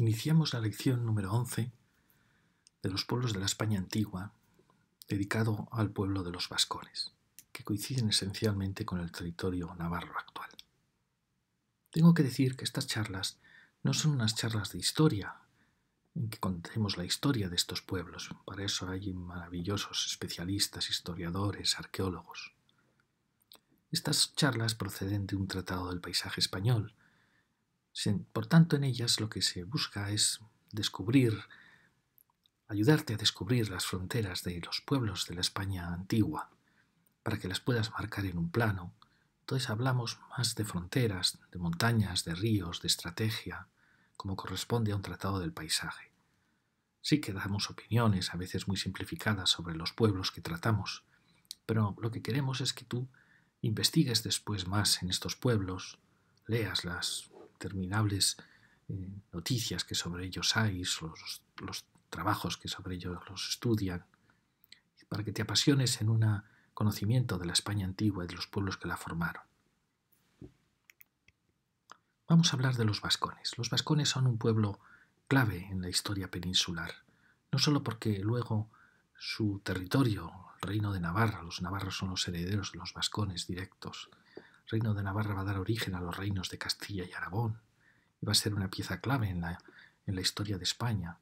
Iniciamos la lección número 11 de los pueblos de la España antigua, dedicado al pueblo de los vascones, que coinciden esencialmente con el territorio navarro actual. Tengo que decir que estas charlas no son unas charlas de historia, en que contemos la historia de estos pueblos, para eso hay maravillosos especialistas, historiadores, arqueólogos. Estas charlas proceden de un tratado del paisaje español, por tanto, en ellas lo que se busca es descubrir, ayudarte a descubrir las fronteras de los pueblos de la España antigua, para que las puedas marcar en un plano. Entonces hablamos más de fronteras, de montañas, de ríos, de estrategia, como corresponde a un tratado del paisaje. Sí que damos opiniones, a veces muy simplificadas, sobre los pueblos que tratamos, pero lo que queremos es que tú investigues después más en estos pueblos, leas las interminables eh, noticias que sobre ellos hay, los, los trabajos que sobre ellos los estudian, para que te apasiones en un conocimiento de la España antigua y de los pueblos que la formaron. Vamos a hablar de los vascones. Los vascones son un pueblo clave en la historia peninsular, no solo porque luego su territorio, el reino de Navarra, los navarros son los herederos de los vascones directos, reino de Navarra va a dar origen a los reinos de Castilla y Aragón, y va a ser una pieza clave en la, en la historia de España,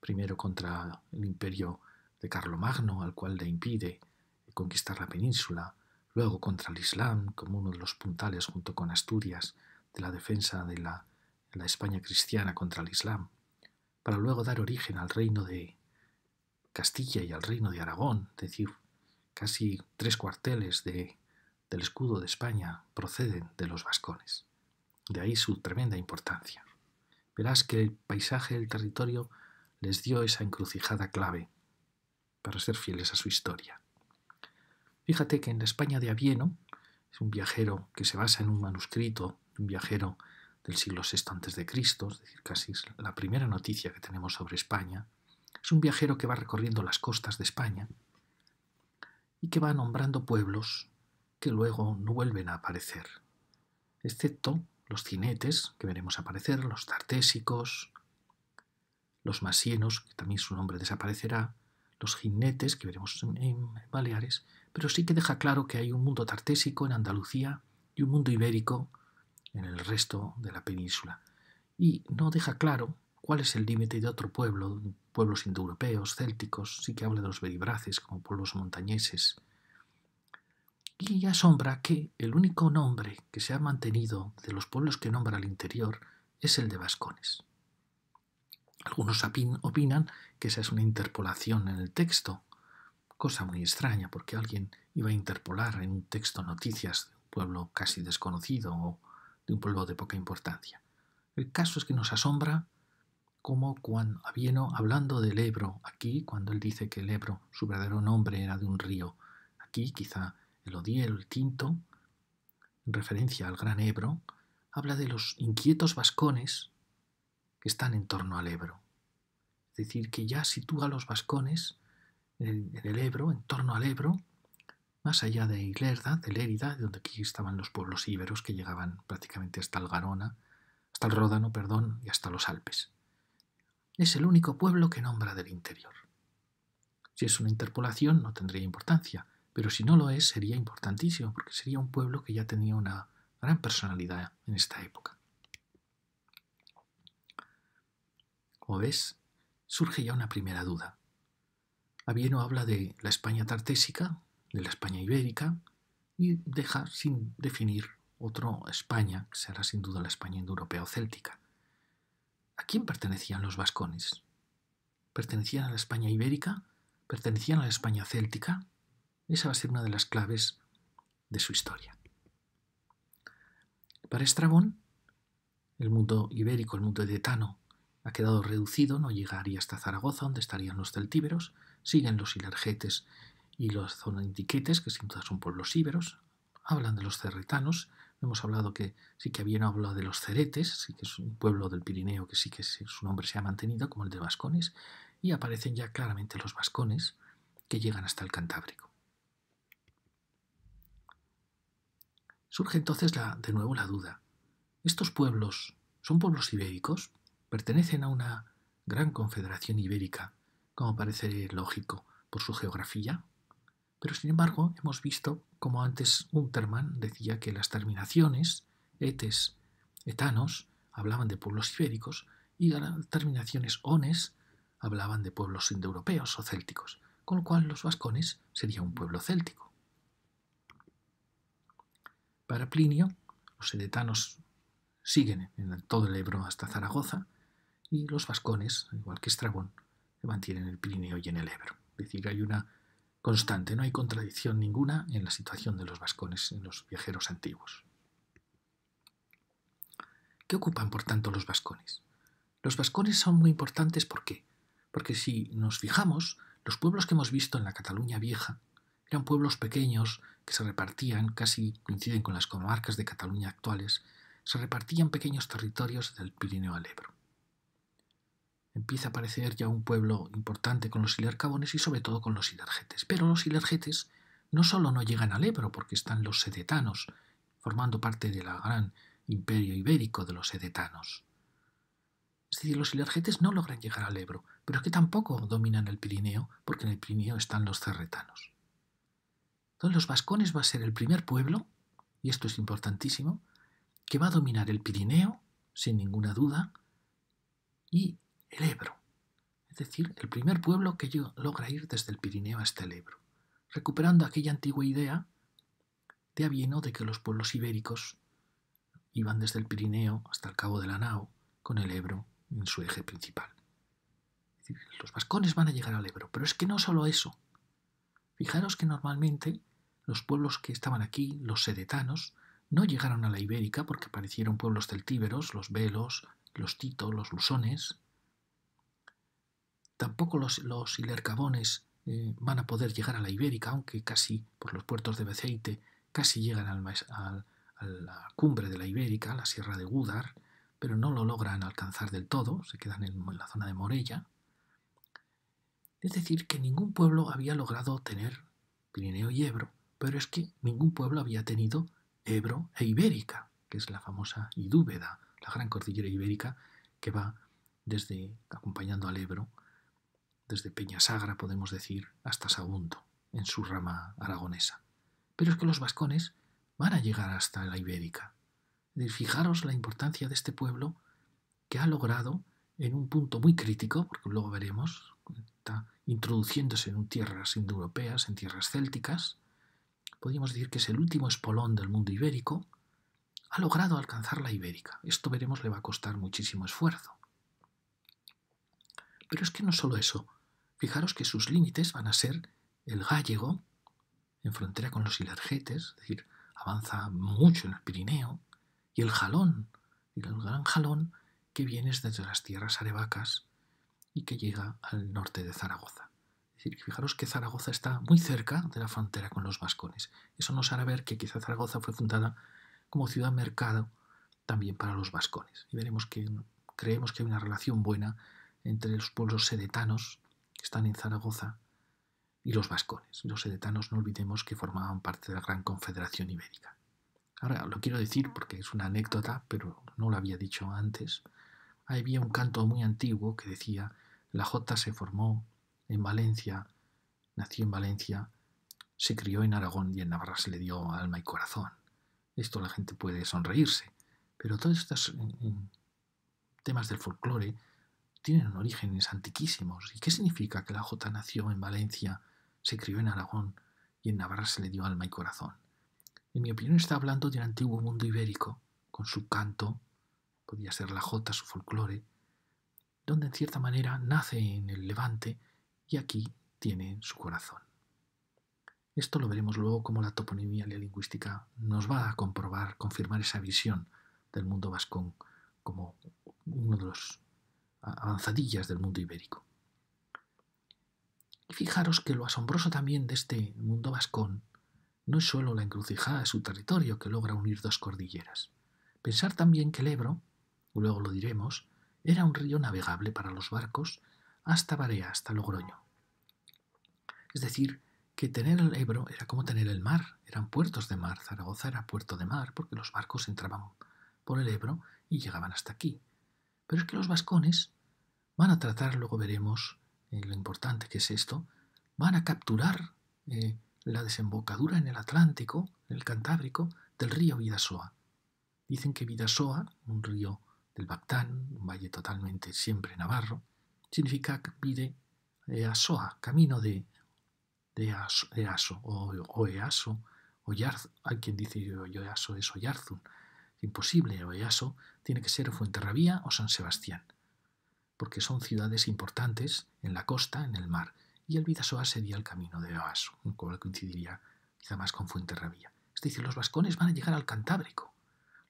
primero contra el imperio de Carlomagno, al cual le impide conquistar la península, luego contra el Islam, como uno de los puntales junto con Asturias de la defensa de la, la España cristiana contra el Islam, para luego dar origen al reino de Castilla y al reino de Aragón, es decir, casi tres cuarteles de, del escudo de España proceden de los vascones. De ahí su tremenda importancia. Verás que el paisaje del territorio les dio esa encrucijada clave para ser fieles a su historia. Fíjate que en la España de Avieno, es un viajero que se basa en un manuscrito, un viajero del siglo VI a.C., es decir, casi la primera noticia que tenemos sobre España, es un viajero que va recorriendo las costas de España y que va nombrando pueblos que luego no vuelven a aparecer, excepto los cinetes, que veremos aparecer, los tartésicos, los masienos, que también su nombre desaparecerá, los jinetes, que veremos en, Baleares, pero sí que deja claro que hay un mundo tartésico en Andalucía y un mundo ibérico en el resto de la península. Y no deja claro cuál es el límite de otro pueblo, pueblos indoeuropeos, célticos, sí que habla de los beribraces como pueblos montañeses, y asombra que el único nombre que se ha mantenido de los pueblos que nombra el interior es el de Vascones. Algunos opinan que esa es una interpolación en el texto, cosa muy extraña porque alguien iba a interpolar en un texto noticias de un pueblo casi desconocido o de un pueblo de poca importancia. El caso es que nos asombra como cuando Avieno, hablando del Ebro, aquí, cuando él dice que el Ebro, su verdadero nombre era de un río, aquí quizá el Odier el en referencia al gran Ebro, habla de los inquietos vascones que están en torno al Ebro. Es decir, que ya sitúa a los vascones en el, Ebro, en torno al Ebro, más allá de Ilerda, de Lérida, de donde aquí estaban los pueblos íberos que llegaban prácticamente hasta el Garona, hasta el Ródano, perdón, y hasta los Alpes. Es el único pueblo que nombra del interior. Si es una interpolación, no tendría importancia, pero si no lo es, sería importantísimo, porque sería un pueblo que ya tenía una gran personalidad en esta época. Como ves, surge ya una primera duda. Avieno habla de la España tartésica, de la España ibérica, y deja sin definir otro España, que será sin duda la España indoeuropea o céltica. ¿A quién pertenecían los vascones? ¿Pertenecían a la España ibérica? ¿Pertenecían a la España céltica? Esa va a ser una de las claves de su historia. Para Estrabón, el mundo ibérico, el mundo etano, ha quedado reducido, no llegaría hasta Zaragoza, donde estarían los celtíberos, siguen los ilargetes y los zonantiquetes, que sin duda son pueblos íberos, hablan de los cerretanos, hemos hablado que sí que habían hablado de los ceretes, sí que es un pueblo del Pirineo que sí que su nombre se ha mantenido, como el de vascones, y aparecen ya claramente los vascones que llegan hasta el Cantábrico. Surge entonces de nuevo la duda. ¿Estos pueblos son pueblos ibéricos? ¿Pertenecen a una gran confederación ibérica, como parece lógico por su geografía? Pero sin embargo, hemos visto como antes Untermann decía que las terminaciones etes, etanos, hablaban de pueblos ibéricos y las terminaciones ones hablaban de pueblos indoeuropeos o célticos, con lo cual los vascones serían un pueblo céltico. Para Plinio, los sedetanos siguen en todo el Ebro hasta Zaragoza y los vascones, igual que Estragón, se mantienen en el Pirineo y en el Ebro. Es decir, hay una constante, no hay contradicción ninguna en la situación de los vascones en los viajeros antiguos. ¿Qué ocupan, por tanto, los vascones? Los vascones son muy importantes ¿por qué? Porque si nos fijamos, los pueblos que hemos visto en la Cataluña vieja eran pueblos pequeños que se repartían, casi coinciden con las comarcas de Cataluña actuales, se repartían pequeños territorios del Pirineo al Ebro. Empieza a aparecer ya un pueblo importante con los ilercabones y sobre todo con los ilergetes. Pero los ilergetes no solo no llegan al Ebro, porque están los sedetanos, formando parte del gran imperio ibérico de los sedetanos. Es decir, los ilergetes no logran llegar al Ebro, pero que tampoco dominan el Pirineo, porque en el Pirineo están los cerretanos. Entonces los vascones va a ser el primer pueblo, y esto es importantísimo, que va a dominar el Pirineo, sin ninguna duda, y el Ebro. Es decir, el primer pueblo que logra ir desde el Pirineo hasta el Ebro, recuperando aquella antigua idea de Avieno de que los pueblos ibéricos iban desde el Pirineo hasta el Cabo de la Nao, con el Ebro en su eje principal. los vascones van a llegar al Ebro, pero es que no solo eso. Fijaros que normalmente los pueblos que estaban aquí, los sedetanos, no llegaron a la ibérica porque aparecieron pueblos celtíberos, los velos, los tito, los lusones. Tampoco los, los ilercabones eh, van a poder llegar a la ibérica, aunque casi por los puertos de Beceite casi llegan al, a la cumbre de la ibérica, la sierra de Gúdar, pero no lo logran alcanzar del todo, se quedan en, en la zona de Morella. Es decir, que ningún pueblo había logrado tener Pirineo y Ebro pero es que ningún pueblo había tenido Ebro e Ibérica, que es la famosa Idúbeda, la gran cordillera ibérica que va desde, acompañando al Ebro, desde Peñasagra, podemos decir, hasta Sagunto, en su rama aragonesa. Pero es que los vascones van a llegar hasta la ibérica. Fijaros la importancia de este pueblo que ha logrado en un punto muy crítico, porque luego veremos, está introduciéndose en tierras indoeuropeas, en tierras célticas, podríamos decir que es el último espolón del mundo ibérico, ha logrado alcanzar la ibérica. Esto veremos le va a costar muchísimo esfuerzo. Pero es que no solo eso. Fijaros que sus límites van a ser el gallego, en frontera con los ilargetes es decir, avanza mucho en el Pirineo, y el jalón, el gran jalón que viene desde las tierras arebacas y que llega al norte de Zaragoza fijaros que Zaragoza está muy cerca de la frontera con los vascones. Eso nos hará ver que quizá Zaragoza fue fundada como ciudad mercado también para los vascones. Y veremos que creemos que hay una relación buena entre los pueblos sedetanos que están en Zaragoza y los vascones. Los sedetanos no olvidemos que formaban parte de la gran confederación ibérica. Ahora lo quiero decir porque es una anécdota, pero no lo había dicho antes. Había un canto muy antiguo que decía, la Jota se formó en Valencia, nació en Valencia, se crió en Aragón y en Navarra se le dio alma y corazón. Esto la gente puede sonreírse, pero todos estos eh, eh, temas del folclore tienen orígenes antiquísimos. ¿Y qué significa que la Jota nació en Valencia, se crió en Aragón y en Navarra se le dio alma y corazón? En mi opinión está hablando del antiguo mundo ibérico, con su canto, podría ser la Jota, su folclore, donde en cierta manera nace en el Levante y aquí tiene su corazón. Esto lo veremos luego como la toponimia lingüística nos va a comprobar, confirmar esa visión del mundo vascón como uno de los avanzadillas del mundo ibérico. Y fijaros que lo asombroso también de este mundo vascón no es solo la encrucijada de su territorio que logra unir dos cordilleras. Pensar también que el Ebro, luego lo diremos, era un río navegable para los barcos hasta Barea, hasta Logroño. Es decir, que tener el Ebro era como tener el mar, eran puertos de mar, Zaragoza era puerto de mar porque los barcos entraban por el Ebro y llegaban hasta aquí. Pero es que los vascones van a tratar, luego veremos eh, lo importante que es esto, van a capturar eh, la desembocadura en el Atlántico, en el Cantábrico, del río Vidasoa. Dicen que Vidasoa, un río del Bactán, un valle totalmente siempre navarro, significa pide Easoa, eh, camino de, de, de aso, o, o Easo, hay quien dice que Easo es Oyarzun, imposible, o Easo tiene que ser Fuenterrabía o San Sebastián, porque son ciudades importantes en la costa, en el mar, y el Vidasoa sería el camino de easo un lo que coincidiría quizá más con Fuenterrabía. Es decir, los vascones van a llegar al Cantábrico,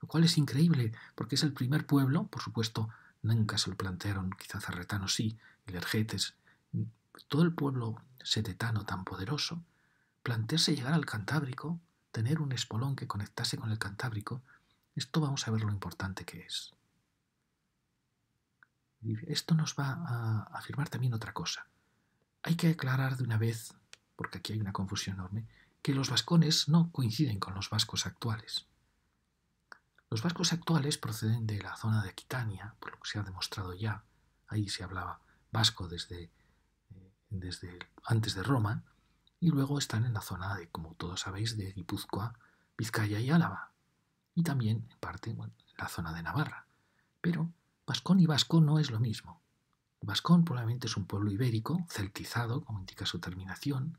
lo cual es increíble, porque es el primer pueblo, por supuesto, nunca se lo plantearon, quizá Zarretano sí, y todo el pueblo setetano tan poderoso, plantearse llegar al Cantábrico, tener un espolón que conectase con el Cantábrico, esto vamos a ver lo importante que es. Esto nos va a afirmar también otra cosa. Hay que aclarar de una vez, porque aquí hay una confusión enorme, que los vascones no coinciden con los vascos actuales. Los vascos actuales proceden de la zona de Aquitania, por lo que se ha demostrado ya, ahí se hablaba vasco eh, desde, antes de Roma, y luego están en la zona de, como todos sabéis, de Guipúzcoa, Vizcaya y Álava, y también, en parte, en la zona de Navarra. Pero vascón y vasco no es lo mismo. Vascón probablemente es un pueblo ibérico, celtizado, como indica su terminación,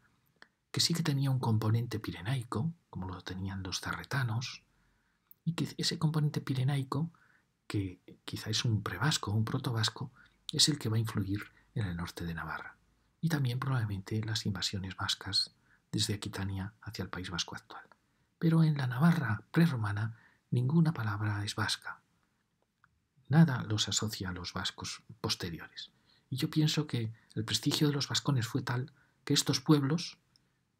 que sí que tenía un componente pirenaico, como lo tenían los zarretanos, y que ese componente pirenaico, que quizá es un prevasco o un protovasco, es el que va a influir en el norte de Navarra y también probablemente las invasiones vascas desde Aquitania hacia el País Vasco actual. Pero en la Navarra prerromana ninguna palabra es vasca. Nada los asocia a los vascos posteriores. Y yo pienso que el prestigio de los vascones fue tal que estos pueblos,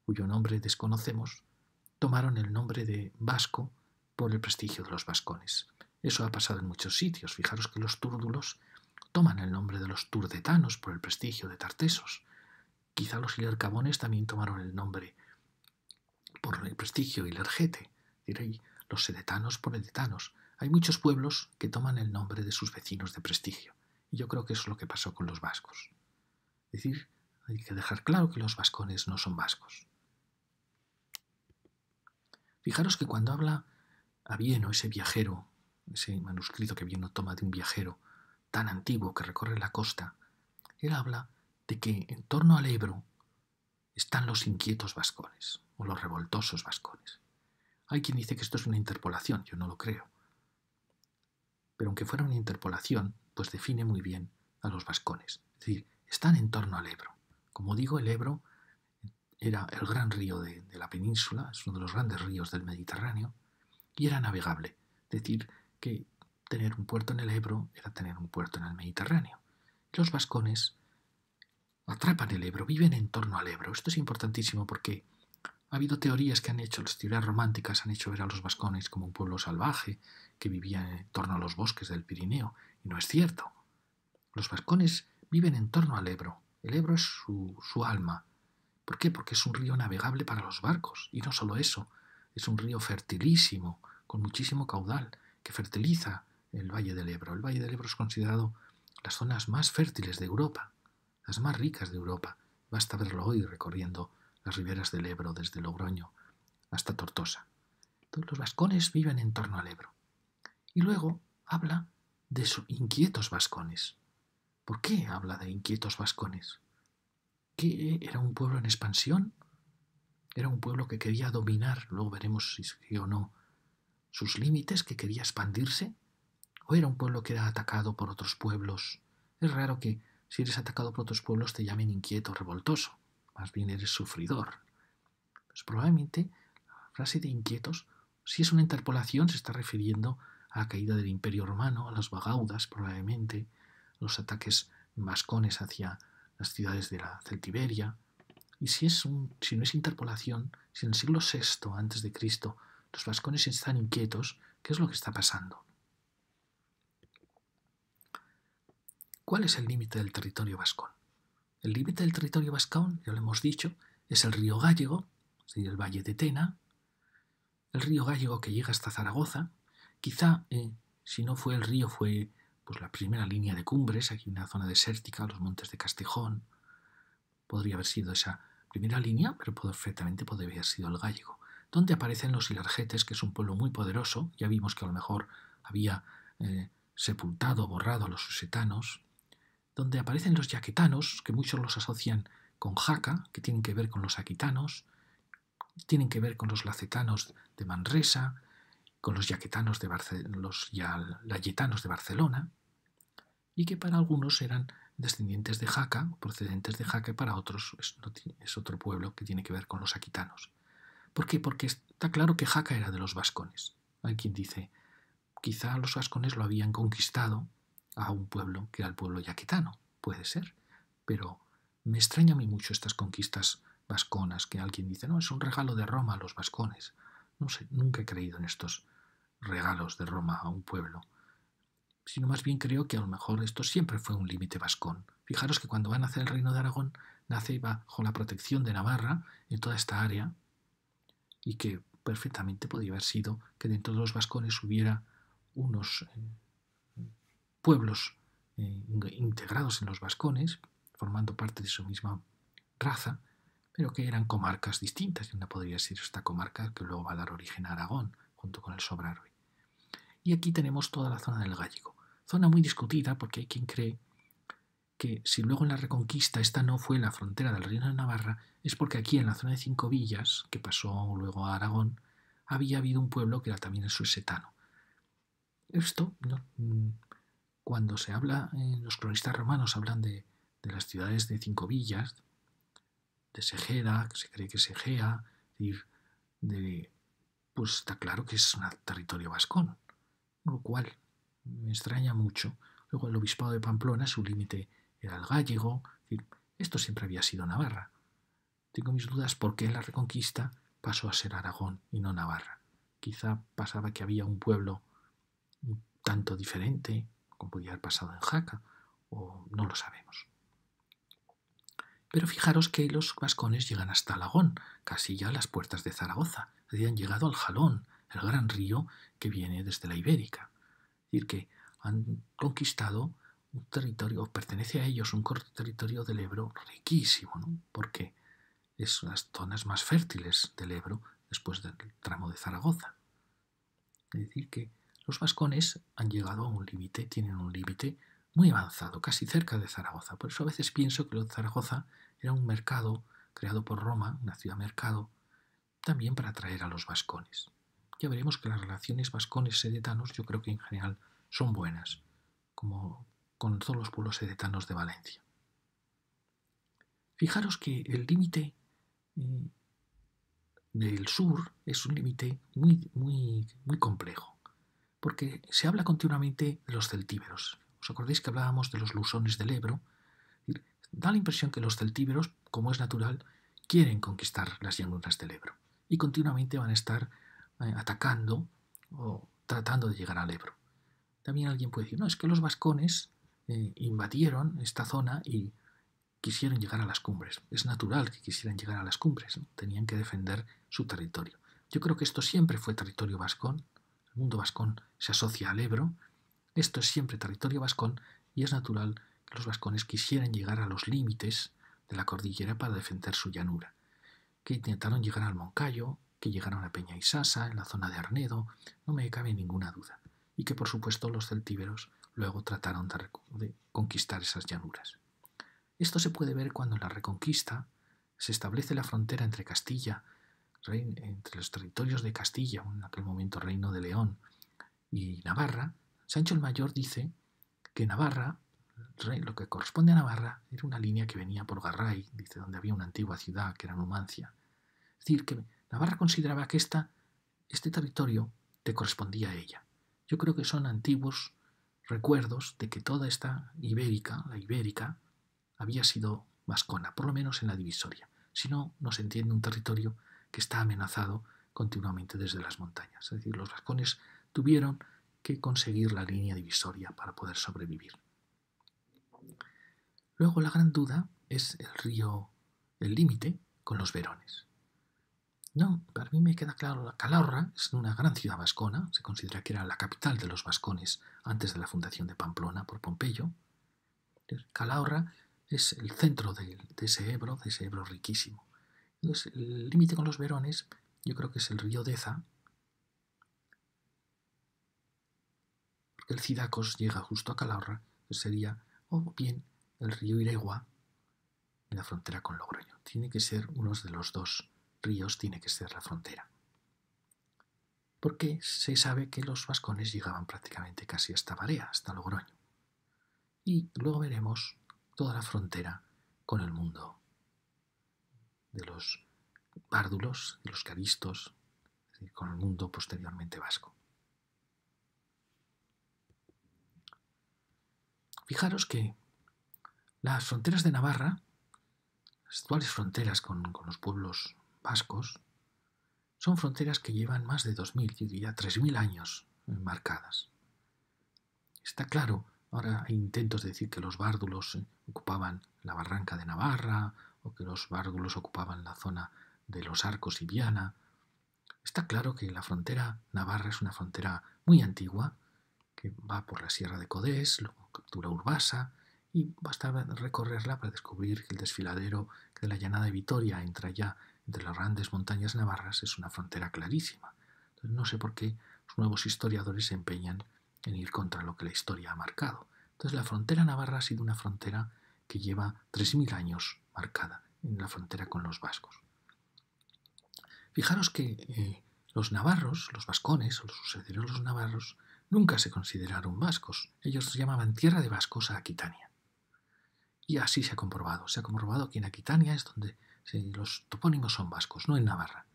cuyo nombre desconocemos, tomaron el nombre de vasco por el prestigio de los vascones. Eso ha pasado en muchos sitios. Fijaros que los túrdulos toman el nombre de los turdetanos por el prestigio de Tartesos. Quizá los ilercabones también tomaron el nombre por el prestigio ilergete. Diréis, los sedetanos por detanos. Hay muchos pueblos que toman el nombre de sus vecinos de prestigio. Y yo creo que eso es lo que pasó con los vascos. Es decir, hay que dejar claro que los vascones no son vascos. Fijaros que cuando habla a o ese viajero, ese manuscrito que no toma de un viajero tan antiguo que recorre la costa, él habla de que en torno al Ebro están los inquietos vascones o los revoltosos vascones. Hay quien dice que esto es una interpolación, yo no lo creo. Pero aunque fuera una interpolación, pues define muy bien a los vascones. Es decir, están en torno al Ebro. Como digo, el Ebro era el gran río de la península, es uno de los grandes ríos del Mediterráneo, y era navegable. Es decir, que tener un puerto en el Ebro era tener un puerto en el Mediterráneo. Los vascones atrapan el Ebro, viven en torno al Ebro. Esto es importantísimo porque ha habido teorías que han hecho, las teorías románticas han hecho ver a los vascones como un pueblo salvaje que vivía en torno a los bosques del Pirineo, y no es cierto. Los vascones viven en torno al Ebro. El Ebro es su, su alma. ¿Por qué? Porque es un río navegable para los barcos, y no solo eso, es un río fertilísimo, con muchísimo caudal que fertiliza el Valle del Ebro. El Valle del Ebro es considerado las zonas más fértiles de Europa, las más ricas de Europa. Basta verlo hoy recorriendo las riberas del Ebro desde Logroño hasta Tortosa. Todos los vascones viven en torno al Ebro. Y luego habla de sus inquietos vascones. ¿Por qué habla de inquietos vascones? ¿Qué era un pueblo en expansión? ¿Era un pueblo que quería dominar? Luego veremos si sí o no sus límites que quería expandirse? ¿O era un pueblo que era atacado por otros pueblos? Es raro que si eres atacado por otros pueblos te llamen inquieto, revoltoso. Más bien eres sufridor. Pues probablemente la frase de inquietos, si es una interpolación, se está refiriendo a la caída del Imperio Romano, a las vagaudas probablemente, los ataques vascones hacia las ciudades de la Celtiberia. Y si, es un, si no es interpolación, si en el siglo VI cristo los vascones están inquietos. ¿Qué es lo que está pasando? ¿Cuál es el límite del territorio vascón? El límite del territorio vascón, ya lo hemos dicho, es el río Gallego, es decir, el valle de Tena, el río Gallego que llega hasta Zaragoza. Quizá, eh, si no fue el río, fue pues, la primera línea de cumbres, aquí una zona desértica, los montes de Castejón. Podría haber sido esa primera línea, pero perfectamente podría haber sido el Gallego donde aparecen los Ilargetes, que es un pueblo muy poderoso. Ya vimos que a lo mejor había eh, sepultado, borrado a los susetanos. Donde aparecen los yaquetanos, que muchos los asocian con Jaca, que tienen que ver con los aquitanos, tienen que ver con los lacetanos de Manresa, con los yaquetanos de, de Barcelona, y que para algunos eran descendientes de Jaca, procedentes de Jaca, y para otros es otro pueblo que tiene que ver con los aquitanos. ¿Por qué? Porque está claro que Jaca era de los vascones. Hay quien dice, quizá los vascones lo habían conquistado a un pueblo que era el pueblo yaquitano, puede ser, pero me extraña a mí mucho estas conquistas vasconas que alguien dice, no, es un regalo de Roma a los vascones. No sé, nunca he creído en estos regalos de Roma a un pueblo, sino más bien creo que a lo mejor esto siempre fue un límite vascón. Fijaros que cuando va a nacer el reino de Aragón, nace bajo la protección de Navarra en toda esta área y que perfectamente podía haber sido que dentro de los vascones hubiera unos eh, pueblos eh, integrados en los vascones, formando parte de su misma raza, pero que eran comarcas distintas, y una podría ser esta comarca que luego va a dar origen a Aragón, junto con el Sobrarbe. Y aquí tenemos toda la zona del Gallego, zona muy discutida porque hay quien cree que si luego en la Reconquista esta no fue la frontera del Reino de Navarra, es porque aquí en la zona de Cinco Villas, que pasó luego a Aragón, había habido un pueblo que era también el suesetano. Esto, mm, cuando se habla, eh, los cronistas romanos hablan de, las ciudades de Cinco Villas, de segeda que se cree que es Egea, y de, pues está claro que es un territorio vascón, lo cual me extraña mucho. Luego el obispado de Pamplona, su límite era el gallego, esto siempre había sido Navarra. Tengo mis dudas por qué la Reconquista pasó a ser Aragón y no Navarra. Quizá pasaba que había un pueblo tanto diferente, como podía haber pasado en Jaca, o no lo sabemos. Pero fijaros que los vascones llegan hasta Alagón, casi ya a las puertas de Zaragoza. Habían llegado al Jalón, el gran río que viene desde la Ibérica. Es decir, que han conquistado un territorio, pertenece a ellos un corto territorio del Ebro riquísimo, ¿no? porque es las zonas más fértiles del Ebro después del tramo de Zaragoza. Es decir, que los vascones han llegado a un límite, tienen un límite muy avanzado, casi cerca de Zaragoza. Por eso a veces pienso que lo Zaragoza era un mercado creado por Roma, una ciudad-mercado, también para atraer a los vascones. Ya veremos que las relaciones vascones-sedetanos yo creo que en general son buenas, como con todos los pueblos edetanos de Valencia. Fijaros que el límite eh, del sur es un límite muy, muy, muy complejo, porque se habla continuamente de los celtíberos. ¿Os acordáis que hablábamos de los lusones del Ebro? Da la impresión que los celtíberos, como es natural, quieren conquistar las llanuras del Ebro y continuamente van a estar eh, atacando o tratando de llegar al Ebro. También alguien puede decir, no, es que los vascones eh, invadieron esta zona y quisieron llegar a las cumbres. Es natural que quisieran llegar a las cumbres, tenían que defender su territorio. Yo creo que esto siempre fue territorio vascón, el mundo vascón se asocia al Ebro, esto es siempre territorio vascón y es natural que los vascones quisieran llegar a los límites de la cordillera para defender su llanura, que intentaron llegar al Moncayo, que llegaron a Peña y Sasa, en la zona de Arnedo, no me cabe ninguna duda, y que por supuesto los celtíberos Luego trataron de, conquistar esas llanuras. Esto se puede ver cuando en la Reconquista se establece la frontera entre Castilla, entre los territorios de Castilla, en aquel momento Reino de León, y Navarra. Sancho el Mayor dice que Navarra, lo que corresponde a Navarra, era una línea que venía por Garray, dice, donde había una antigua ciudad que era Numancia. Es decir, que Navarra consideraba que esta, este territorio te correspondía a ella. Yo creo que son antiguos recuerdos de que toda esta ibérica, la ibérica, había sido vascona, por lo menos en la divisoria. Si no, no se entiende un territorio que está amenazado continuamente desde las montañas. Es decir, los vascones tuvieron que conseguir la línea divisoria para poder sobrevivir. Luego la gran duda es el río, el límite con los Verones. No, para mí me queda claro, Calahorra es una gran ciudad vascona, se considera que era la capital de los vascones antes de la fundación de Pamplona por Pompeyo. Calahorra es el centro de, ese Ebro, de ese Ebro riquísimo. Entonces, el límite con los Verones, yo creo que es el río Deza, el Cidacos llega justo a Calahorra, que sería, o bien, el río Iregua, en la frontera con Logroño. Tiene que ser uno de los dos ríos tiene que ser la frontera. Porque se sabe que los vascones llegaban prácticamente casi hasta Barea, hasta Logroño. Y luego veremos toda la frontera con el mundo de los bárdulos, de los caristos, con el mundo posteriormente vasco. Fijaros que las fronteras de Navarra, las actuales fronteras con los pueblos vascos, son fronteras que llevan más de 2.000, yo diría 3.000 años marcadas. Está claro, ahora hay intentos de decir que los bárdulos ocupaban la barranca de Navarra o que los bárdulos ocupaban la zona de los arcos y Viana. Está claro que la frontera navarra es una frontera muy antigua, que va por la Sierra de Codés, luego captura Urbasa, y basta recorrerla para descubrir que el desfiladero de la llanada de Vitoria entra ya de las grandes montañas navarras es una frontera clarísima. Entonces, no sé por qué los nuevos historiadores se empeñan en ir contra lo que la historia ha marcado. Entonces la frontera navarra ha sido una frontera que lleva 3.000 años marcada en la frontera con los vascos. Fijaros que eh, los navarros, los vascones o los sucederos los navarros, nunca se consideraron vascos. Ellos llamaban tierra de vascos a Aquitania. Y así se ha comprobado. Se ha comprobado que en Aquitania es donde los topónimos son vascos, no en Navarra.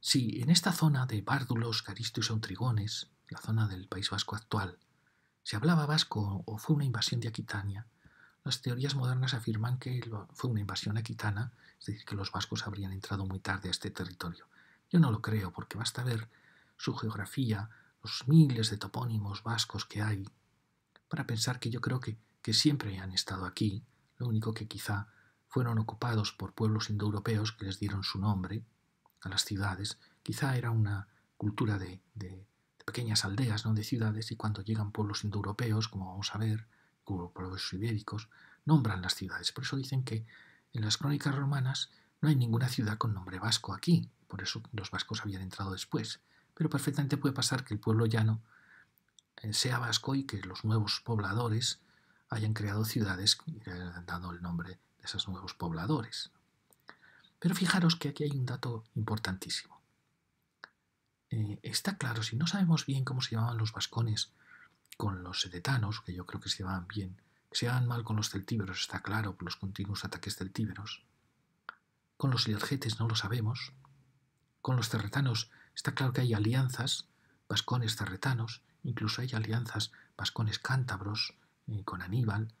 Si en esta zona de Bárdulos, Caristius o Trigones la zona del País Vasco actual, se hablaba vasco o fue una invasión de Aquitania, las teorías modernas afirman que fue una invasión aquitana, es decir, que los vascos habrían entrado muy tarde a este territorio. Yo no lo creo, porque basta ver su geografía, los miles de topónimos vascos que hay, para pensar que yo creo que siempre han estado aquí, lo único que quizá fueron ocupados por pueblos indoeuropeos que les dieron su nombre a las ciudades. Quizá era una cultura de, pequeñas aldeas, no de ciudades, y cuando llegan pueblos indoeuropeos, como vamos a ver, pueblos ibéricos, nombran las ciudades. Por eso dicen que en las crónicas romanas no hay ninguna ciudad con nombre vasco aquí, por eso los vascos habían entrado después. Pero perfectamente puede pasar que el pueblo llano eh, sea vasco y que los nuevos pobladores hayan creado ciudades y le hayan dado el nombre esos nuevos pobladores. Pero fijaros que aquí hay un dato importantísimo. Eh, está claro, si no sabemos bien cómo se llamaban los vascones con los sedetanos, que yo creo que se llamaban bien, que se llamaban mal con los celtíberos, está claro, por los continuos ataques celtíberos. Con los ilergetes no lo sabemos. Con los terretanos está claro que hay alianzas, vascones terretanos, incluso hay alianzas vascones cántabros eh, con Aníbal,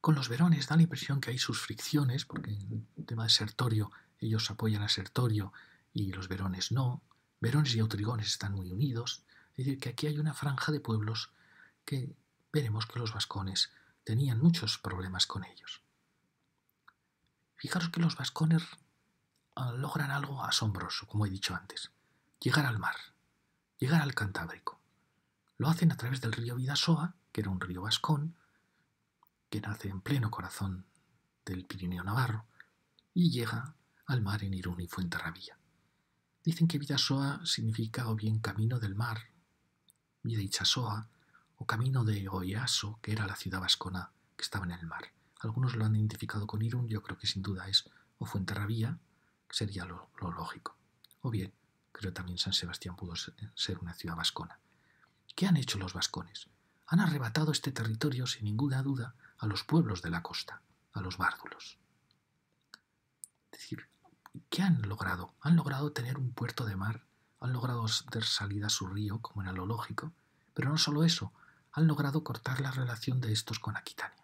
con los verones da la impresión que hay sus fricciones, porque en el tema de Sertorio ellos apoyan a Sertorio y los verones no. Verones y autrigones están muy unidos. Es decir, que aquí hay una franja de pueblos que veremos que los vascones tenían muchos problemas con ellos. Fijaros que los vascones logran algo asombroso, como he dicho antes. Llegar al mar, llegar al Cantábrico. Lo hacen a través del río Vidasoa, que era un río vascón, que nace en pleno corazón del Pirineo Navarro y llega al mar en Irún y Fuenterrabía. Dicen que Vidasoa significa o bien camino del mar, Vida Ichasoa, o camino de Oyaso, que era la ciudad vascona que estaba en el mar. Algunos lo han identificado con Irún, yo creo que sin duda es o Fuenterrabía, que sería lo, lo lógico. O bien, creo también San Sebastián pudo ser una ciudad vascona. ¿Qué han hecho los vascones? Han arrebatado este territorio, sin ninguna duda, a los pueblos de la costa, a los bárdulos. Es decir, ¿qué han logrado? Han logrado tener un puerto de mar, han logrado hacer salida a su río, como era lo lógico, pero no solo eso, han logrado cortar la relación de estos con Aquitania.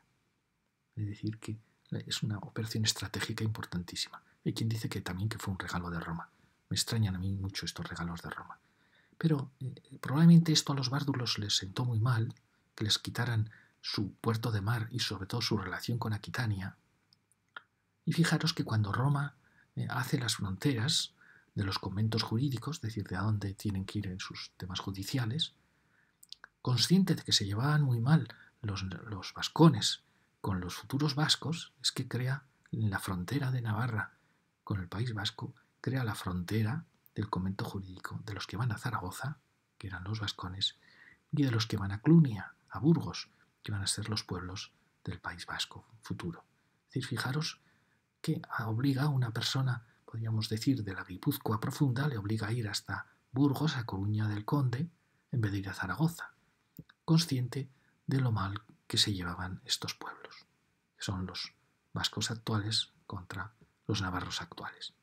Es decir, que es una operación estratégica importantísima. Hay quien dice que también que fue un regalo de Roma. Me extrañan a mí mucho estos regalos de Roma. Pero eh, probablemente esto a los bárdulos les sentó muy mal, que les quitaran su puerto de mar y sobre todo su relación con Aquitania. Y fijaros que cuando Roma eh, hace las fronteras de los conventos jurídicos, es decir, de a dónde tienen que ir en sus temas judiciales, consciente de que se llevaban muy mal los, vascones con los futuros vascos, es que crea la frontera de Navarra con el País Vasco, crea la frontera del convento jurídico de los que van a Zaragoza, que eran los vascones, y de los que van a Clunia, a Burgos, que van a ser los pueblos del País Vasco futuro. Es decir, fijaros que obliga a una persona, podríamos decir, de la Guipúzcoa profunda, le obliga a ir hasta Burgos, a Coruña del Conde, en vez de ir a Zaragoza, consciente de lo mal que se llevaban estos pueblos, que son los vascos actuales contra los navarros actuales.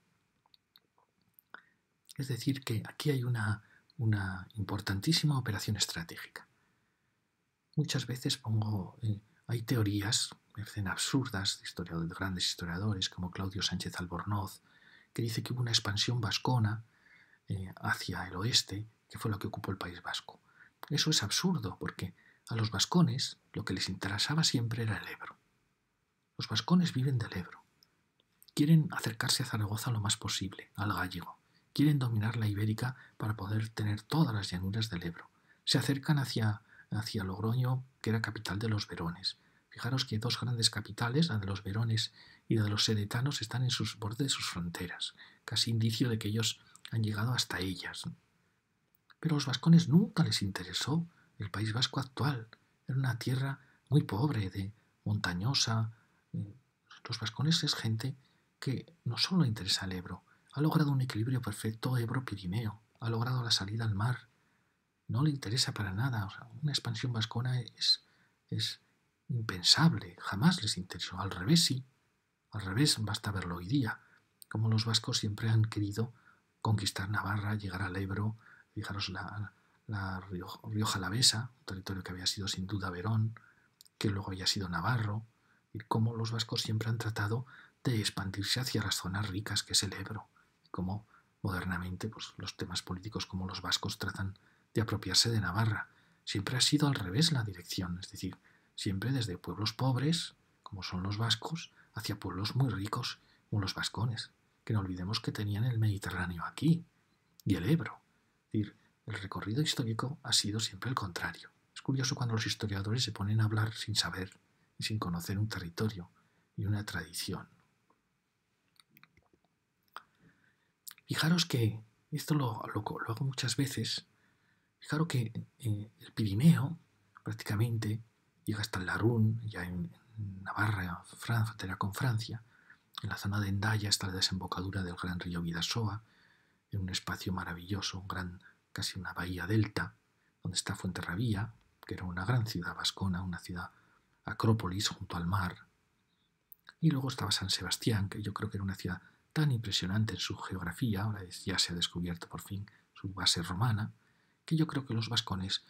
Es decir, que aquí hay una, una importantísima operación estratégica. Muchas veces pongo, eh, hay teorías, me absurdas, de, grandes historiadores como Claudio Sánchez Albornoz, que dice que hubo una expansión vascona eh, hacia el oeste, que fue lo que ocupó el País Vasco. Eso es absurdo, porque a los vascones lo que les interesaba siempre era el Ebro. Los vascones viven del Ebro. Quieren acercarse a Zaragoza lo más posible, al gallego. Quieren dominar la ibérica para poder tener todas las llanuras del Ebro. Se acercan hacia hacia Logroño, que era capital de los Verones. Fijaros que dos grandes capitales, la de los Verones y la de los Sedetanos, están en sus bordes sus fronteras, casi indicio de que ellos han llegado hasta ellas. Pero a los vascones nunca les interesó el País Vasco actual. Era una tierra muy pobre, de montañosa. Los vascones es gente que no solo interesa el Ebro, ha logrado un equilibrio perfecto Ebro-Pirineo, ha logrado la salida al mar, no le interesa para nada. una expansión vascona es, es impensable, jamás les interesó. Al revés, sí. Al revés, basta verlo hoy día. Como los vascos siempre han querido conquistar Navarra, llegar al Ebro, fijaros la, la Rioja, Lavesa, un territorio que había sido sin duda Verón, que luego había sido Navarro, y cómo los vascos siempre han tratado de expandirse hacia las zonas ricas que es el Ebro, y cómo modernamente pues, los temas políticos, como los vascos tratan de apropiarse de Navarra. Siempre ha sido al revés la dirección, es decir, siempre desde pueblos pobres, como son los vascos, hacia pueblos muy ricos, como los vascones, que no olvidemos que tenían el Mediterráneo aquí y el Ebro. Es decir, el recorrido histórico ha sido siempre el contrario. Es curioso cuando los historiadores se ponen a hablar sin saber y sin conocer un territorio y una tradición. Fijaros que esto lo, hago muchas veces Fijaros que eh, el Pirineo prácticamente llega hasta el Larún, ya en, Navarra, Francia, frontera con Francia. En la zona de Endaya está la desembocadura del gran río Vidasoa, en un espacio maravilloso, un gran, casi una bahía delta, donde está Fuenterrabía, que era una gran ciudad vascona, una ciudad acrópolis junto al mar. Y luego estaba San Sebastián, que yo creo que era una ciudad tan impresionante en su geografía, ahora ya se ha descubierto por fin su base romana, que yo creo que los vascones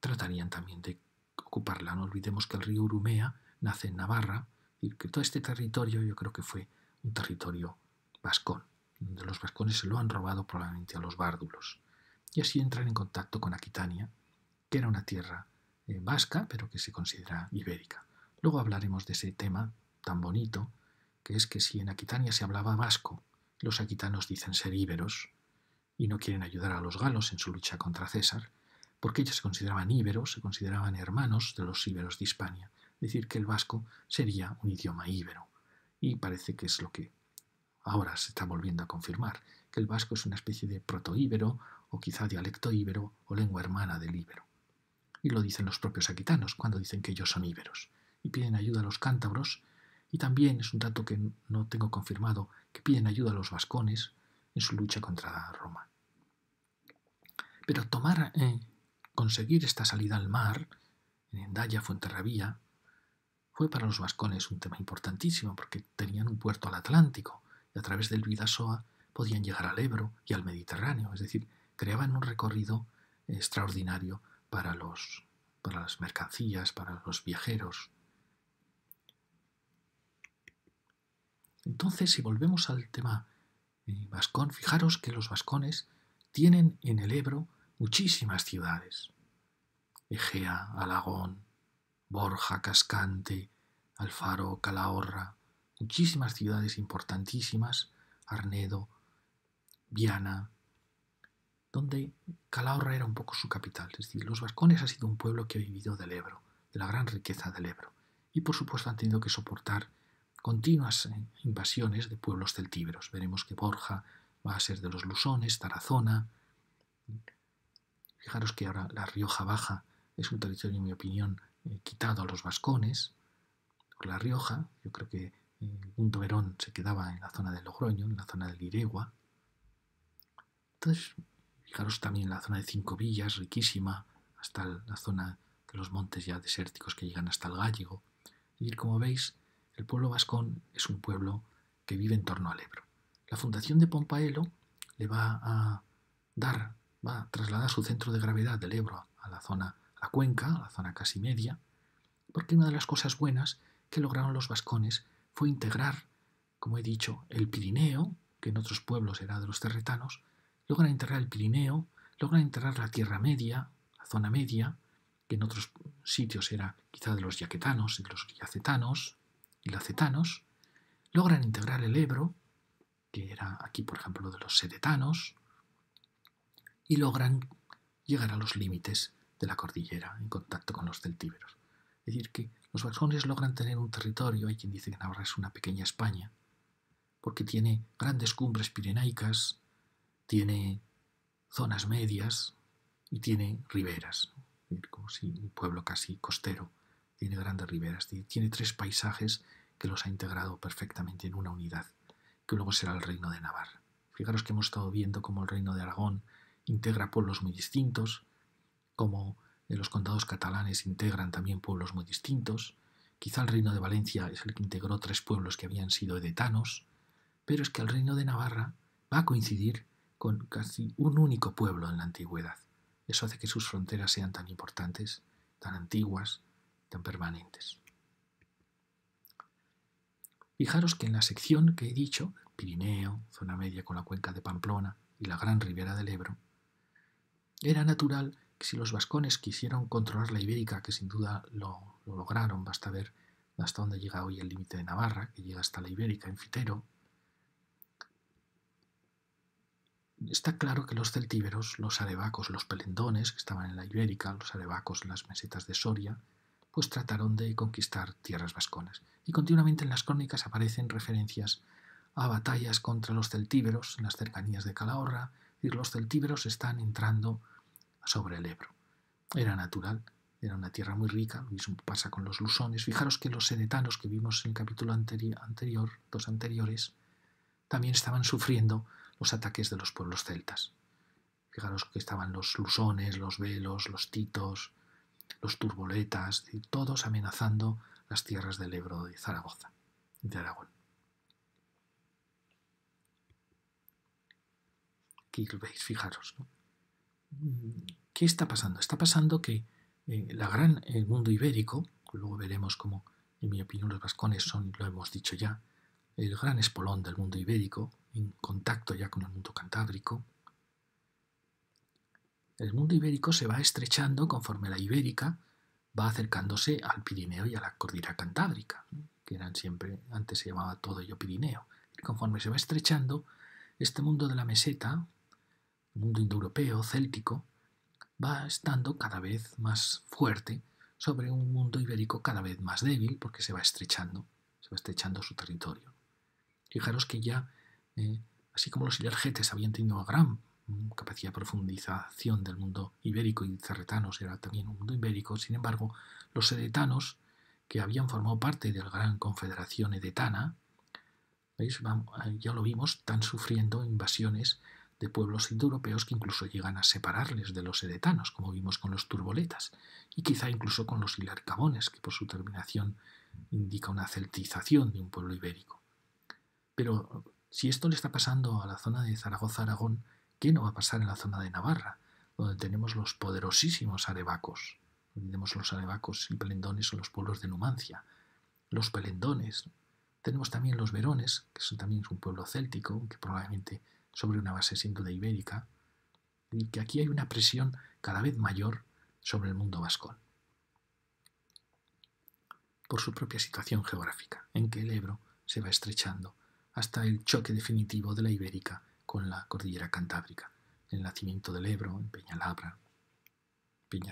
tratarían también de ocuparla. No olvidemos que el río Urumea nace en Navarra, y que todo este territorio yo creo que fue un territorio vascón, donde los vascones se lo han robado probablemente a los bárdulos. Y así entran en contacto con Aquitania, que era una tierra eh, vasca, pero que se considera ibérica. Luego hablaremos de ese tema tan bonito, que es que si en Aquitania se hablaba vasco, los aquitanos dicen ser íberos, y no quieren ayudar a los galos en su lucha contra César, porque ellos se consideraban íberos, se consideraban hermanos de los íberos de Hispania. Es decir, que el vasco sería un idioma íbero. Y parece que es lo que ahora se está volviendo a confirmar, que el vasco es una especie de protoíbero o quizá dialecto íbero o lengua hermana del íbero. Y lo dicen los propios aquitanos cuando dicen que ellos son íberos y piden ayuda a los cántabros y también es un dato que no tengo confirmado que piden ayuda a los vascones en su lucha contra Roma. Pero tomar, eh, conseguir esta salida al mar, en Endaya, Fuenterrabía, fue para los vascones un tema importantísimo porque tenían un puerto al Atlántico y a través del Vidasoa podían llegar al Ebro y al Mediterráneo, es decir, creaban un recorrido extraordinario para, los, para las mercancías, para los viajeros. Entonces, si volvemos al tema Vascón, fijaros que los vascones tienen en el Ebro muchísimas ciudades. Egea, Alagón, Borja, Cascante, Alfaro, Calahorra, muchísimas ciudades importantísimas, Arnedo, Viana, donde Calahorra era un poco su capital. Es decir, los vascones ha sido un pueblo que ha vivido del Ebro, de la gran riqueza del Ebro. Y por supuesto han tenido que soportar continuas eh, invasiones de pueblos celtíberos. Veremos que Borja va a ser de los lusones, Tarazona. Fijaros que ahora la Rioja Baja es un territorio, en mi opinión, eh, quitado a los vascones por la Rioja. Yo creo que eh, un Punto Verón se quedaba en la zona de Logroño, en la zona del Iregua. Entonces, fijaros también la zona de Cinco Villas, riquísima, hasta la zona de los montes ya desérticos que llegan hasta el Gallego. Y como veis, el pueblo vascón es un pueblo que vive en torno al Ebro. La fundación de Pompaelo le va a dar, va a trasladar su centro de gravedad del Ebro a la zona, a la cuenca, a la zona casi media, porque una de las cosas buenas que lograron los vascones fue integrar, como he dicho, el Pirineo, que en otros pueblos era de los terretanos, logran integrar el Pirineo, logran integrar la Tierra Media, la zona media, que en otros sitios era quizá de los yaquetanos, de los yacetanos, y cetanos, logran integrar el Ebro, que era aquí por ejemplo de los sedetanos, y logran llegar a los límites de la cordillera en contacto con los celtíberos. Es decir, que los vascones logran tener un territorio, hay quien dice que Navarra es una pequeña España, porque tiene grandes cumbres pirenaicas, tiene zonas medias y tiene riberas, como si un pueblo casi costero tiene grandes riberas, tiene tres paisajes que los ha integrado perfectamente en una unidad, que luego será el reino de Navarra. Fijaros que hemos estado viendo cómo el reino de Aragón integra pueblos muy distintos, cómo los condados catalanes integran también pueblos muy distintos. Quizá el reino de Valencia es el que integró tres pueblos que habían sido edetanos, pero es que el reino de Navarra va a coincidir con casi un único pueblo en la antigüedad. Eso hace que sus fronteras sean tan importantes, tan antiguas, tan permanentes. Fijaros que en la sección que he dicho, Pirineo, zona media con la cuenca de Pamplona y la gran ribera del Ebro, era natural que si los vascones quisieron controlar la ibérica, que sin duda lo, lograron, basta ver hasta dónde llega hoy el límite de Navarra, que llega hasta la ibérica en Fitero, está claro que los celtíberos, los arebacos, los pelendones que estaban en la ibérica, los arebacos las mesetas de Soria, pues trataron de conquistar tierras vasconas. Y continuamente en las crónicas aparecen referencias a batallas contra los celtíberos en las cercanías de Calahorra, y los celtíberos están entrando sobre el Ebro. Era natural, era una tierra muy rica, lo mismo pasa con los lusones. Fijaros que los sedetanos que vimos en el capítulo anterior, dos anteriores, también estaban sufriendo los ataques de los pueblos celtas. Fijaros que estaban los lusones, los velos, los titos, los turboletas, todos amenazando las tierras del Ebro de Zaragoza de Aragón. Aquí lo veis, fijaros. ¿Qué está pasando? Está pasando que eh, la gran, el mundo ibérico, luego veremos cómo, en mi opinión, los vascones son, lo hemos dicho ya, el gran espolón del mundo ibérico, en contacto ya con el mundo cantábrico, el mundo ibérico se va estrechando conforme la ibérica va acercándose al Pirineo y a la cordillera cantábrica, que eran siempre, antes se llamaba todo ello Pirineo. Y conforme se va estrechando, este mundo de la meseta, mundo indoeuropeo, céltico, va estando cada vez más fuerte sobre un mundo ibérico cada vez más débil porque se va estrechando, se va estrechando su territorio. Fijaros que ya, eh, así como los ilergetes habían tenido gran capacidad de profundización del mundo ibérico y cerretanos era también un mundo ibérico. Sin embargo, los edetanos que habían formado parte de la gran confederación edetana, ya lo vimos, están sufriendo invasiones de pueblos indoeuropeos que incluso llegan a separarles de los edetanos como vimos con los turboletas, y quizá incluso con los hilarcabones, que por su terminación indica una celtización de un pueblo ibérico. Pero si esto le está pasando a la zona de Zaragoza-Aragón, ¿Qué no va a pasar en la zona de Navarra, donde tenemos los poderosísimos arebacos? Tenemos los arebacos y pelendones son los pueblos de Numancia. Los pelendones. Tenemos también los verones, que son también un pueblo céltico, que probablemente sobre una base siendo duda ibérica, y que aquí hay una presión cada vez mayor sobre el mundo vascón. Por su propia situación geográfica, en que el Ebro se va estrechando hasta el choque definitivo de la ibérica con la cordillera cantábrica, el nacimiento del Ebro, en Peñalabra, Peña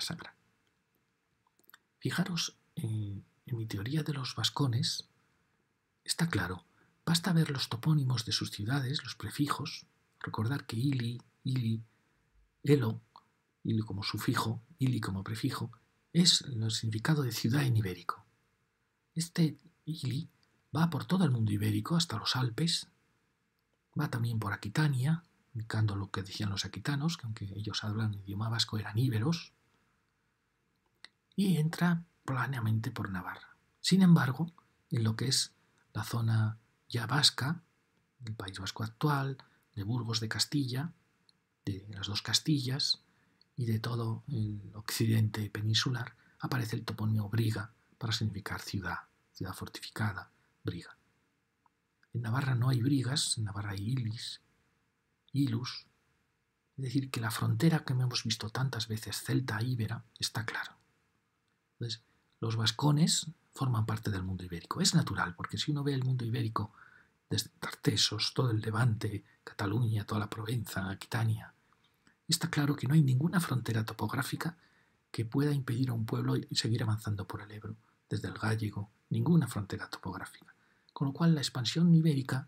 Fijaros en mi teoría de los vascones, está claro, basta ver los topónimos de sus ciudades, los prefijos, recordar que ili, ili, elo, ili como sufijo, ili como prefijo, es el significado de ciudad en ibérico. Este ili va por todo el mundo ibérico hasta los Alpes, Va también por Aquitania, indicando lo que decían los aquitanos, que aunque ellos hablan idioma vasco eran íberos, y entra planeamente por Navarra. Sin embargo, en lo que es la zona ya vasca, del País Vasco actual, de Burgos de Castilla, de las dos Castillas y de todo el occidente peninsular, aparece el topónimo Briga para significar ciudad, ciudad fortificada, Briga. En Navarra no hay brigas, en Navarra hay ilis, ilus. Es decir, que la frontera que hemos visto tantas veces, celta-íbera, está clara. los vascones forman parte del mundo ibérico. Es natural, porque si uno ve el mundo ibérico desde Tartesos, todo el Levante, Cataluña, toda la Provenza, Aquitania, está claro que no hay ninguna frontera topográfica que pueda impedir a un pueblo seguir avanzando por el Ebro, desde el Gallego, ninguna frontera topográfica con lo cual la expansión ibérica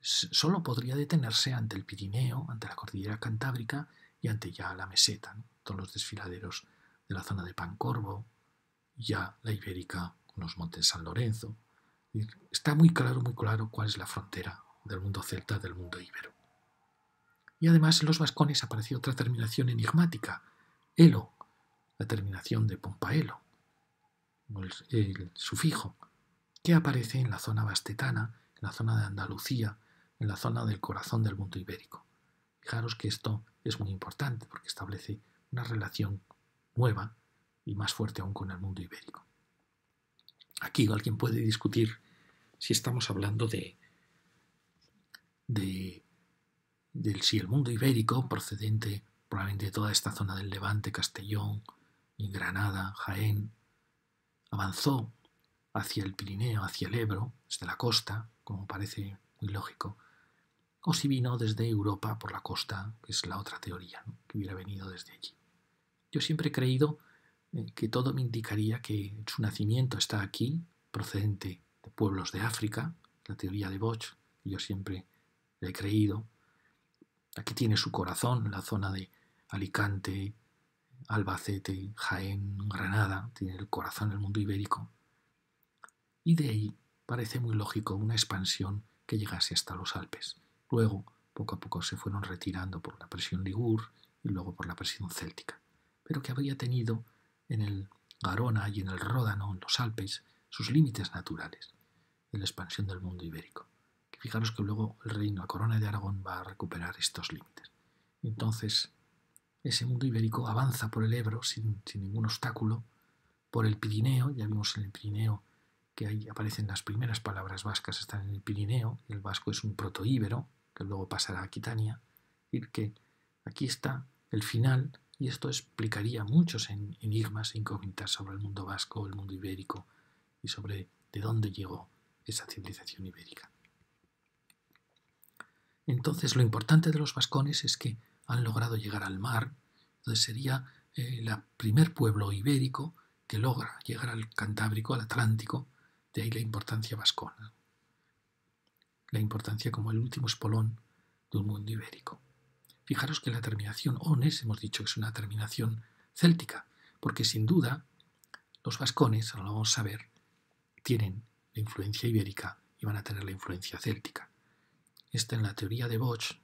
solo podría detenerse ante el Pirineo, ante la cordillera cantábrica y ante ya la meseta, todos los desfiladeros de la zona de Pancorvo, ya la ibérica, con los montes San Lorenzo. Está muy claro, muy claro cuál es la frontera del mundo celta del mundo ibero. Y además en los vascones apareció otra terminación enigmática, elo, la terminación de Pompaelo, el sufijo, que aparece en la zona bastetana, en la zona de Andalucía, en la zona del corazón del mundo ibérico. Fijaros que esto es muy importante porque establece una relación nueva y más fuerte aún con el mundo ibérico. Aquí alguien puede discutir si estamos hablando de, si el mundo ibérico procedente probablemente de toda esta zona del Levante, Castellón, Granada, Jaén, avanzó hacia el Pirineo, hacia el Ebro, desde la costa, como parece muy lógico, o si vino desde Europa por la costa, que es la otra teoría, que hubiera venido desde allí. Yo siempre he creído eh, que todo me indicaría que su nacimiento está aquí, procedente de pueblos de África, la teoría de Bosch, yo siempre he creído. Aquí tiene su corazón, la zona de Alicante, Albacete, Jaén, Granada, tiene el corazón del mundo ibérico y de ahí parece muy lógico una expansión que llegase hasta los Alpes. Luego, poco a poco se fueron retirando por la presión ligur y luego por la presión céltica, pero que había tenido en el Garona y en el Ródano, en los Alpes, sus límites naturales en la expansión del mundo ibérico. fijaros que luego el reino, la corona de Aragón, va a recuperar estos límites. Entonces, ese mundo ibérico avanza por el Ebro sin, sin ningún obstáculo, por el Pirineo, ya vimos en el Pirineo que ahí aparecen las primeras palabras vascas, están en el Pirineo, el vasco es un protoíbero, que luego pasará a Aquitania, y que aquí está el final, y esto explicaría muchos enigmas e incógnitas sobre el mundo vasco, el mundo ibérico, y sobre de dónde llegó esa civilización ibérica. Entonces, lo importante de los vascones es que han logrado llegar al mar, entonces sería el eh, primer pueblo ibérico que logra llegar al Cantábrico, al Atlántico, de ahí la importancia vascona, la importancia como el último espolón de un mundo ibérico. Fijaros que la terminación ones, hemos dicho que es una terminación céltica, porque sin duda los vascones, ahora lo vamos a ver, tienen la influencia ibérica y van a tener la influencia céltica. Esta en la teoría de Bosch,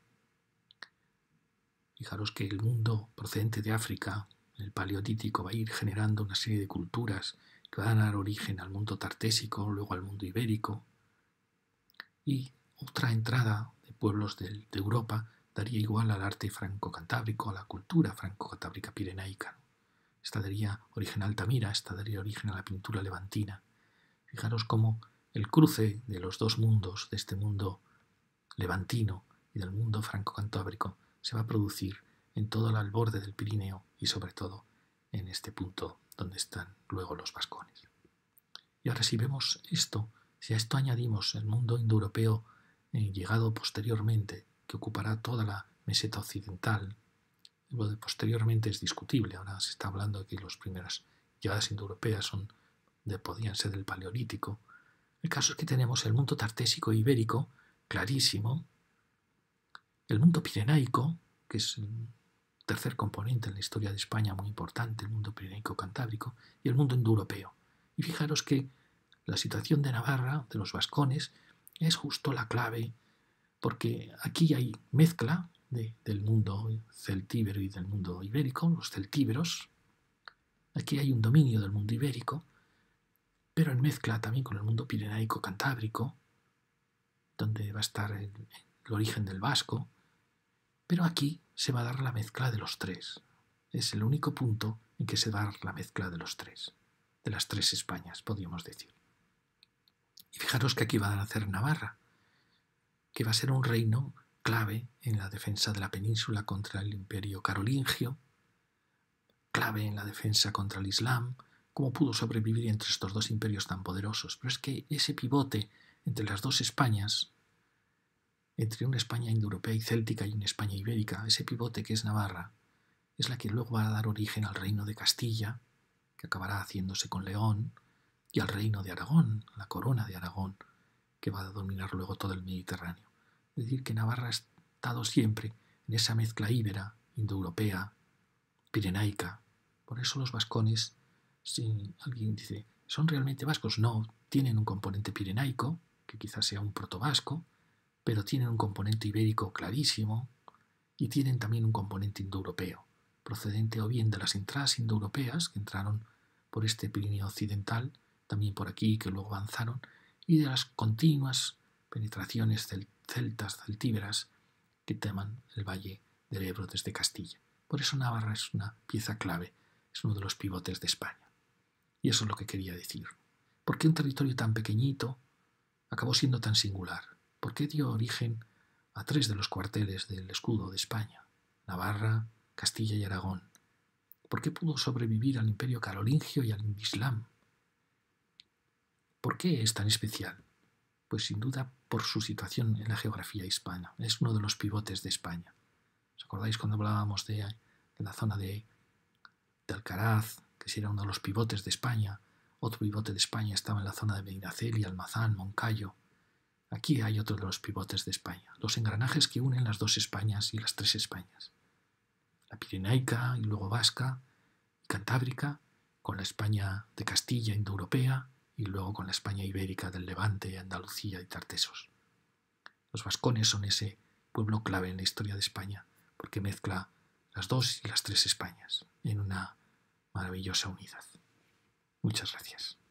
fijaros que el mundo procedente de África, el paleotítico, va a ir generando una serie de culturas que dar origen al mundo tartésico, luego al mundo ibérico, y otra entrada de pueblos de, Europa daría igual al arte franco-cantábrico, a la cultura franco-cantábrica pirenaica. Esta daría origen a Altamira, esta daría origen a la pintura levantina. Fijaros cómo el cruce de los dos mundos, de este mundo levantino y del mundo franco-cantábrico, se va a producir en todo el borde del Pirineo y sobre todo en este punto donde están luego los vascones. Y ahora si vemos esto, si a esto añadimos el mundo indoeuropeo eh, llegado posteriormente, que ocupará toda la meseta occidental, lo de posteriormente es discutible, ahora se está hablando de que las primeras llegadas indoeuropeas son de, podían ser del Paleolítico. El caso es que tenemos el mundo tartésico e ibérico, clarísimo, el mundo pirenaico, que es tercer componente en la historia de España muy importante, el mundo pirenaico cantábrico y el mundo indoeuropeo. Y fijaros que la situación de Navarra, de los vascones, es justo la clave, porque aquí hay mezcla del mundo celtíbero y del mundo ibérico, los celtíberos. Aquí hay un dominio del mundo ibérico, pero en mezcla también con el mundo pirenaico cantábrico, donde va a estar el origen del vasco. Pero aquí se va a dar la mezcla de los tres. Es el único punto en que se va a dar la mezcla de los tres, de las tres Españas, podríamos decir. Y fijaros que aquí va a nacer Navarra, que va a ser un reino clave en la defensa de la península contra el imperio carolingio, clave en la defensa contra el Islam, cómo pudo sobrevivir entre estos dos imperios tan poderosos. Pero es que ese pivote entre las dos Españas entre una España indoeuropea y céltica y una España ibérica, ese pivote que es Navarra, es la que luego va a dar origen al reino de Castilla, que acabará haciéndose con León, y al reino de Aragón, la corona de Aragón, que va a dominar luego todo el Mediterráneo. Es decir, que Navarra ha estado siempre en esa mezcla íbera, indoeuropea, pirenaica. Por eso los vascones, si alguien dice, ¿son realmente vascos? No, tienen un componente pirenaico, que quizás sea un protovasco, pero tienen un componente ibérico clarísimo y tienen también un componente indoeuropeo, procedente o bien de las entradas indoeuropeas que entraron por este Pirineo occidental, también por aquí, que luego avanzaron, y de las continuas penetraciones del celtas, celtíberas, que teman el valle del Ebro desde Castilla. Por eso Navarra es una pieza clave, es uno de los pivotes de España. Y eso es lo que quería decir. ¿Por qué un territorio tan pequeñito acabó siendo tan singular? ¿Por qué dio origen a tres de los cuarteles del escudo de España, Navarra, Castilla y Aragón, ¿Por qué pudo sobrevivir al imperio carolingio y al Islam. ¿Por qué es tan especial? Pues sin duda por su situación en la geografía hispana. Es uno de los pivotes de España. ¿Os acordáis cuando hablábamos de, la zona de, Alcaraz, que si era uno de los pivotes de España? Otro pivote de España estaba en la zona de y Almazán, Moncayo. Aquí hay otro de los pivotes de España, los engranajes que unen las dos Españas y las tres Españas. La pirenaica y luego vasca y cantábrica, con la España de Castilla indoeuropea y luego con la España ibérica del Levante, Andalucía y Tartesos. Los vascones son ese pueblo clave en la historia de España, porque mezcla las dos y las tres Españas en una maravillosa unidad. Muchas gracias.